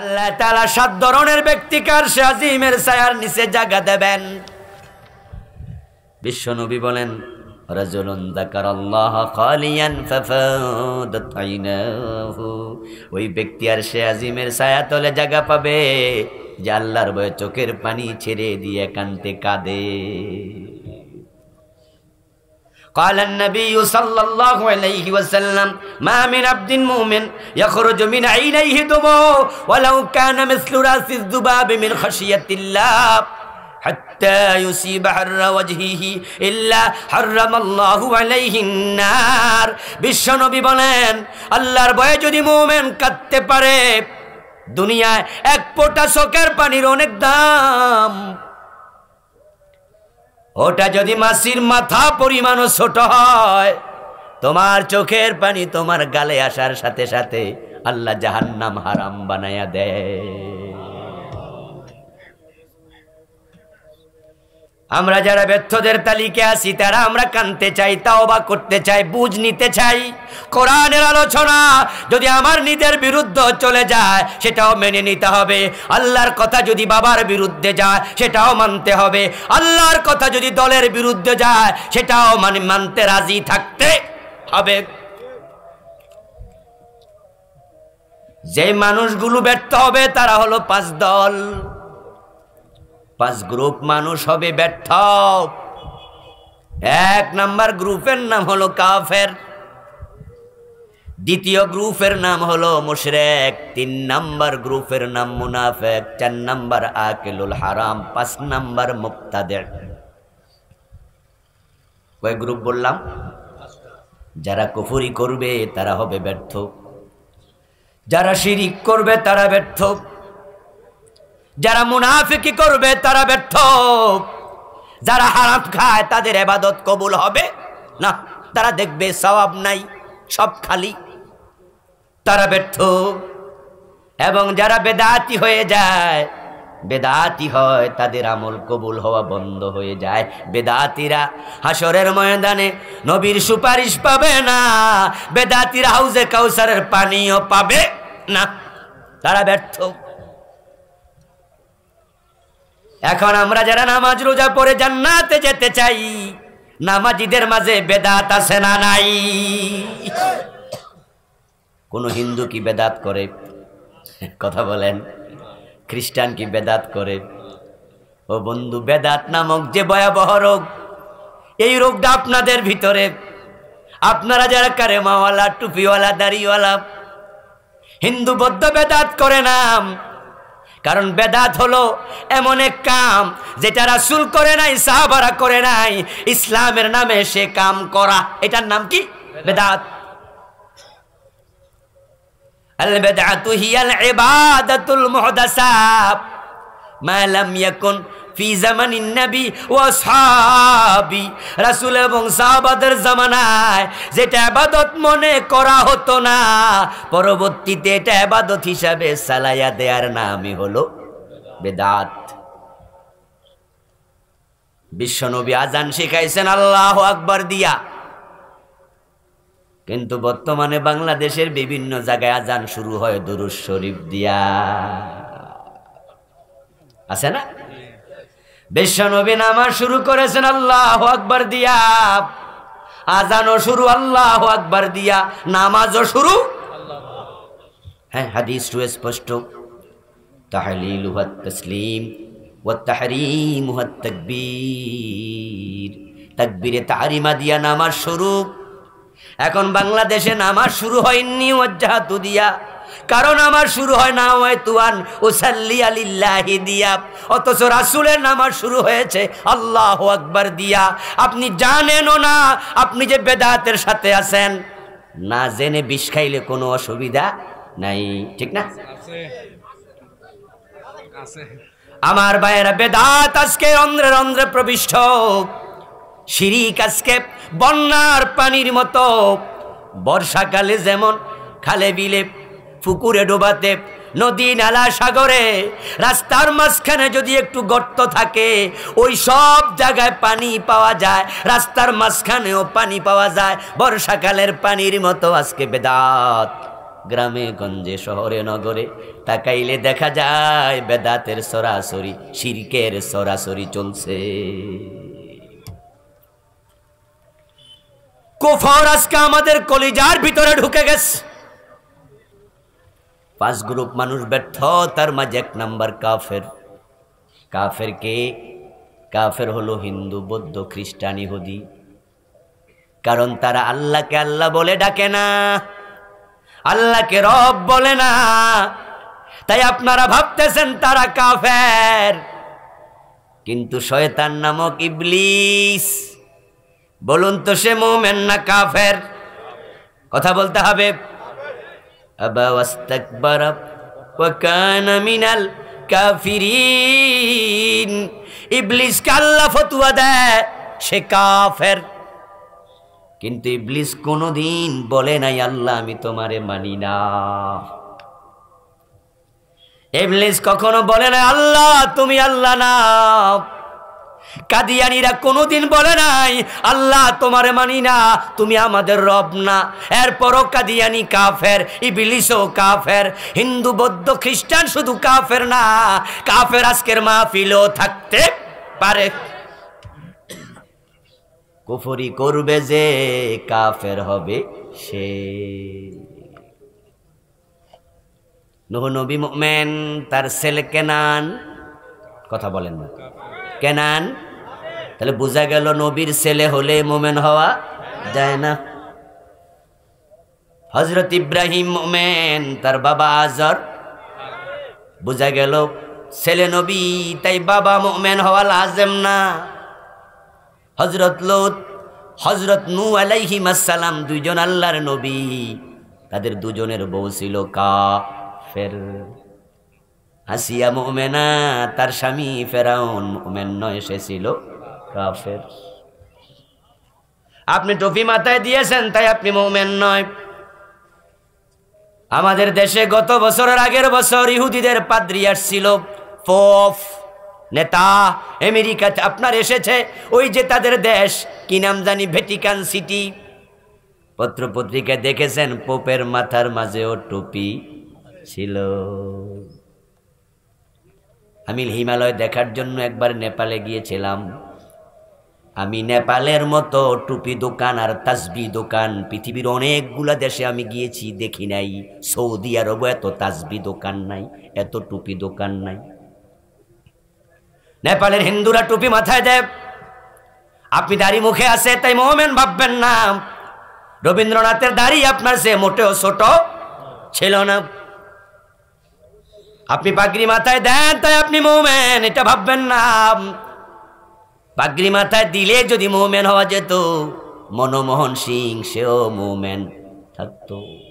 আল্লাহ তালা সাত ধরনের ব্যক্তিকার শাহিমের সায়ার নিচে জাগা দেবেন বিশ্বনবী বলেন رجل ذكر الله خاليا ففاضت ওই ব্যক্তি আর সে আজিমের ছায়া তলে জায়গা পাবে যে আল্লাহর বয়ে চোখের পানি ছেড়ে দিয়ে কানতে কাঁদে قال النبي صلى الله عليه وسلم ما من عبد مؤمن يخرج من عينيه دموع ولو كان مثل راس الذباب من خشية الله حتى يصيب حر وجهه إلا حرم الله عليه النار বিশ্বনবী বলেন الله ভয়ে যদি মুমিন কাঁদতে পারে দুনিয়ায় এক ফোঁটা চোখের পানির অনেক দাম ওটা যদি মাসির মাথা পরিমাণও ছোট হয় তোমার চোখের পানি তোমার গালে আসার সাথে সাথে আল্লাহ জাহান্নাম হারাম বানায়া দেয় আমরা যারা ব্যর্থদের তালিকে আসি তারা আমরা কানতে চাই তাও বা করতে চাই বুঝ নিতে চাই কোরআনের আলোচনা যদি আমার নিজের বিরুদ্ধে চলে যায় সেটাও মেনে নিতে হবে আল্লাহর কথা যদি বাবার বিরুদ্ধে যায় সেটাও মানতে হবে আল্লাহর কথা যদি দলের বিরুদ্ধে যায় সেটাও মানে মানতে রাজি থাকতে হবে যে মানুষগুলো ব্যর্থ হবে তারা হলো পাঁচ দল পাঁচ গ্রুপ মানুষ হবে ব্যর্থ এক নাম্বার গ্রুপের নাম হলো কাফের দ্বিতীয় গ্রুপের নাম হলো মুশরেক তিন নাম্বার গ্রুপের নাম মুনাফেক চার নাম্বার আকেলুল হারাম পাঁচ নাম্বার মুক্তাদের কয় গ্রুপ বললাম যারা কুফুরি করবে তারা হবে ব্যর্থ যারা শিরিক করবে তারা ব্যর্থ যারা মুনাফিকি করবে তারা ব্যর্থ যারা হারাত খায় তাদের এবাদত কবুল হবে না তারা দেখবে সবাব নাই সব খালি তারা ব্যর্থ এবং যারা বেদাতি হয়ে যায় বেদাতি হয় তাদের আমল কবুল হওয়া বন্ধ হয়ে যায় বেদাতিরা হাসরের ময়দানে নবীর সুপারিশ পাবে না বেদাতিরা হাউজে কাউসারের পানিও পাবে না তারা ব্যর্থ এখন আমরা যারা নামাজ রোজা পরে জান্নাতে যেতে চাই নামাজিদের মাঝে বেদাত আছে না নাই কোনো হিন্দু কি বেদাত করে কথা বলেন খ্রিস্টান কি বেদাত করে ও বন্ধু বেদাত নামক যে ভয়াবহ রোগ এই রোগটা আপনাদের ভিতরে আপনারা যারা কারেমাওয়ালা টুপিওয়ালা দাড়িওয়ালা হিন্দু বদ্ধ বেদাত করে নাম কারণ বেদাত হলো এমন এক কাম যেটা রাসুল করে নাই সাহাবারা করে নাই ইসলামের নামে সে কাম করা এটার নাম কি বেদাত البدعة هي العبادة المحدثة ما لم يكن করা হতো না পরবর্তীতে এটা আবাদত হিসাবে সালায়া দেয়ার নামই হলো বেদাত বিশ্বনবী আজান শিখাইছেন আল্লাহ আকবার দিয়া কিন্তু বর্তমানে বাংলাদেশের বিভিন্ন জায়গায় আজান শুরু হয় দুরুজ শরীফ দিয়া আছে না বিশ্বনবী নামাজ শুরু করেছেন আল্লাহ আকবর দিয়া আজানও শুরু আল্লাহ আকবর দিয়া নামাজও শুরু হ্যাঁ হাদিস স্পষ্ট তাহলিল হুয়াত তসলিম ও তাহারিম হুয়াত তকবীর তাকবীরে তাহারিমা দিয়া নামাজ শুরু এখন বাংলাদেশে নামাজ শুরু হয়নি ওয়াজ্জাহাতু দিয়া কারণ আমার শুরু হয় না হয় তুয়ান ও সাল্লি আলিল্লাহি দিয়া অথচ রাসুলের নামার শুরু হয়েছে আল্লাহ আকবর দিয়া আপনি জানেনও না আপনি যে বেদাতের সাথে আছেন না জেনে বিষ খাইলে কোনো অসুবিধা নাই ঠিক না আমার ভাইয়েরা বেদাত আজকে অন্ধ্রে অন্ধ্রে প্রবিষ্ট শিরিক আজকে বন্যার পানির মতো বর্ষাকালে যেমন খালে বিলে পুকুরে ডোবাতে নদী নালা সাগরে রাস্তার মাঝখানে যদি একটু গর্ত থাকে ওই সব জায়গায় পানি পাওয়া যায় রাস্তার মাঝখানেও পানি পাওয়া যায় বর্ষাকালের পানির মতো আজকে বেদাত গ্রামে গঞ্জে শহরে নগরে তাকাইলে দেখা যায় বেদাতের সরাসরি সিরকের সরাসরি চলছে কোফর আজকে আমাদের কলিজার ভিতরে ঢুকে গেছে পাঁচ গ্রুপ মানুষ ব্যর্থ তার মাঝে এক নাম্বার কাফের কাফের কে কাফের হলো হিন্দু বৌদ্ধ খ্রিস্টান ইহুদি কারণ তারা আল্লাহকে আল্লাহ বলে ডাকে না আল্লাহকে রব বলে না তাই আপনারা ভাবতেছেন তারা কাফের কিন্তু শয়তান নামক ইবলিস বলুন তো সে মোমেন না কাফের কথা বলতে হবে আল্লাহ ফতুয়া সে কাফের কিন্তু ইবলিস কোনোদিন বলে নাই আল্লাহ আমি তোমারে মানি না ইবলিস কখনো বলে না আল্লাহ তুমি আল্লাহ না কাদিয়ানিরা কোনোদিন বলে নাই আল্লাহ তোমার মানি না তুমি আমাদের রব না এরপরও কাদিয়ানি কাফের ও কাফের হিন্দু বৌদ্ধ খ্রিস্টান শুধু কাফের না কাফের আজকের মাহফিলও থাকতে পারে কুফরি করবে যে কাফের হবে সে নহনবী মোমেন তার ছেলেকে নান কথা বলেন না কেনান তাহলে বোঝা গেল নবীর ছেলে হলে মোমেন হওয়া যায় না হজরত ইব্রাহিম মোমেন তার বাবা আজর বোঝা গেল ছেলে নবী তাই বাবা মোমেন হওয়া লাজেম না হজরত লোত হজরত নু আসসালাম দুইজন আল্লাহর নবী তাদের দুজনের বউ ছিল ফের আসিয়া মোমেনা তার স্বামী ফেরাউন মোমেন নয় এসেছিল কাফের আপনি টুপি মাথায় দিয়েছেন তাই আপনি মোমেন নয় আমাদের দেশে গত বছরের আগের বছর ইহুদিদের পাদ্রি আসছিল নেতা আমেরিকাতে আপনার এসেছে ওই যে তাদের দেশ কি নাম জানি ভেটিকান সিটি পত্র পত্রিকায় দেখেছেন পোপের মাথার মাঝেও টুপি ছিল আমি হিমালয় দেখার জন্য একবার নেপালে গিয়েছিলাম আমি নেপালের মতো টুপি দোকান আর তাসবি দোকান পৃথিবীর অনেকগুলা দেশে আমি গিয়েছি দেখি নাই সৌদি আরবও এত তাসবি দোকান নাই এত টুপি দোকান নাই নেপালের হিন্দুরা টুপি মাথায় দেব আপনি দাড়ি মুখে আছে তাই মোহামেন ভাববেন না রবীন্দ্রনাথের দাড়ি আপনার সে মোটেও ছোট ছিল না আপনি পাগড়ি মাথায় দেন তাই আপনি মৌমেন এটা ভাববেন না পাগড়ি মাথায় দিলে যদি মৌমেন হওয়া যেত মনমোহন সিং সেও মৌমেন থাকতো